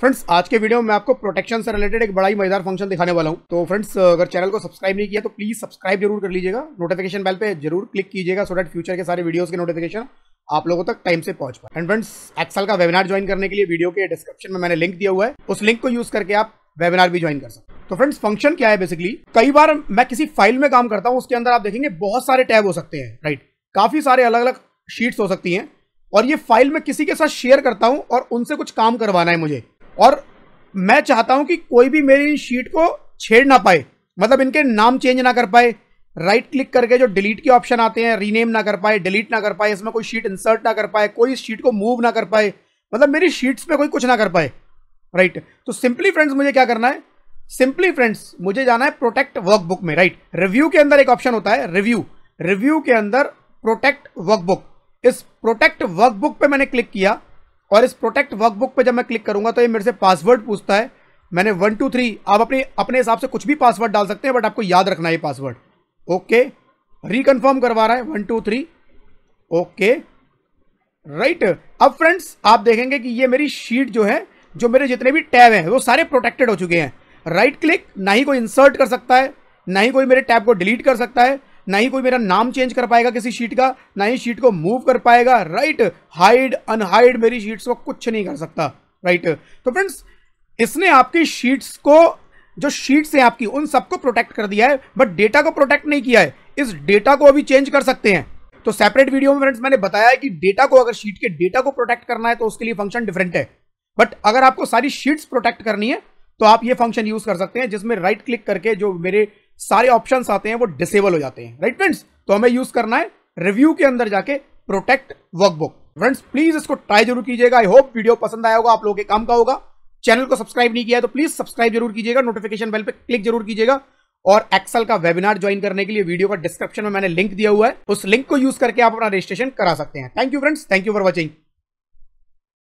friends आज के video में आपको प्रोटेक्शन से रिलेटेड एक बड़ा ही मजेदार फंक्शन दिखाने वाला हूँ तो फ्रेंड्स अगर चैनल को सब्सक्राइब नहीं किया तो प्लीज सब्सक्राइब जरूर कर लीजिएगा नोटिफिकेशन बेल पे जरूर क्लिक कीजिएगा सो डेट फ्यूचर के सारे वीडियोस के नोटिफिकेशन आप लोगों तक टाइम से पहुंच पाए एंड फ्रेंड्स एक्सल का वेबिनार ज्वाइन करने के लिए वीडियो के डिस्क्रिप्शन में मैंने लिंक दिया हुआ है उस लिंक को यूज करके आप वेबिनार भी ज्वाइन कर सकते तो फ्रेंड्स फंक्शन क्या है बेसिकली कई बार मैं किसी फाइल में काम करता हूँ उसके अंदर आप देखेंगे बहुत सारे टैब हो सकते हैं राइट काफी सारे अलग अलग शीट्स हो सकती हैं और ये फाइल मैं किसी के साथ शेयर करता हूँ और उनसे कुछ काम करवाना है मुझे और मैं चाहता हूं कि कोई भी मेरी शीट को छेड़ ना पाए मतलब इनके नाम चेंज ना कर पाए राइट क्लिक करके जो डिलीट के ऑप्शन आते हैं रीनेम ना कर पाए डिलीट ना कर पाए इसमें कोई शीट इंसर्ट ना कर पाए कोई शीट को मूव ना कर पाए मतलब मेरी शीट्स पे कोई कुछ ना कर पाए राइट तो सिंपली फ्रेंड्स मुझे क्या करना है सिंपली फ्रेंड्स मुझे जाना है प्रोटेक्ट वर्कबुक में राइट रिव्यू के अंदर एक ऑप्शन होता है रिव्यू रिव्यू के अंदर प्रोटेक्ट वर्कबुक इस प्रोटेक्ट वर्कबुक पे मैंने क्लिक किया और इस प्रोटेक्ट वर्कबुक पे जब मैं क्लिक करूंगा तो ये मेरे से पासवर्ड पूछता है मैंने वन टू थ्री आप अपने अपने हिसाब से कुछ भी पासवर्ड डाल सकते हैं बट आपको याद रखना है पासवर्ड ओके रिकन्फर्म करवा रहा है one two three okay right अब फ्रेंड्स आप देखेंगे कि ये मेरी शीट जो है जो मेरे जितने भी टैब हैं वो सारे प्रोटेक्टेड हो चुके हैं राइट क्लिक ना ही कोई इंसर्ट कर सकता है ना ही कोई मेरे टैब को डिलीट कर सकता है ना ही कोई मेरा नाम चेंज कर पाएगा किसी शीट का ना ही शीट को मूव कर पाएगा राइट हाइड अनहाइड मेरी शीट्स को कुछ नहीं कर सकता राइट तो फ्रेंड्स इसने आपकी शीट्स को जो शीट्स हैं आपकी उन सबको प्रोटेक्ट कर दिया है बट डेटा को प्रोटेक्ट नहीं किया है इस डेटा को अभी चेंज कर सकते हैं तो सेपरेट वीडियो में फ्रेंड्स मैंने बताया है कि डेटा को अगर शीट के डेटा को प्रोटेक्ट करना है तो उसके लिए फंक्शन डिफरेंट है बट अगर आपको सारी शीट्स प्रोटेक्ट करनी है तो आप ये फंक्शन यूज कर सकते हैं जिसमें राइट क्लिक करके जो मेरे सारे ऑप्शन आते हैं वो डिसेबल हो जाते हैं राइट फ्रेंड्स तो हमें यूज करना है रिव्यू के अंदर जाके प्रोटेक्ट वर्कबुक फ्रेंड्स प्लीज इसको ट्राई जरूर कीजिएगा आई होप वीडियो पसंद आया होगा आप लोगों के काम का होगा चैनल को सब्सक्राइब नहीं किया है तो प्लीज सब्सक्राइब जरूर कीजिएगा नोटिफिकेशन बेल पर क्लिक जरूर कीजिएगा और एक्सल का वेबिनार ज्वाइन करने के लिए वीडियो का डिस्क्रिप्शन में मैंने लिंक दिया हुआ है उस लिंक को यूज करके आप अपना रजिस्ट्रेशन करा सकते हैं thank you friends thank you for watching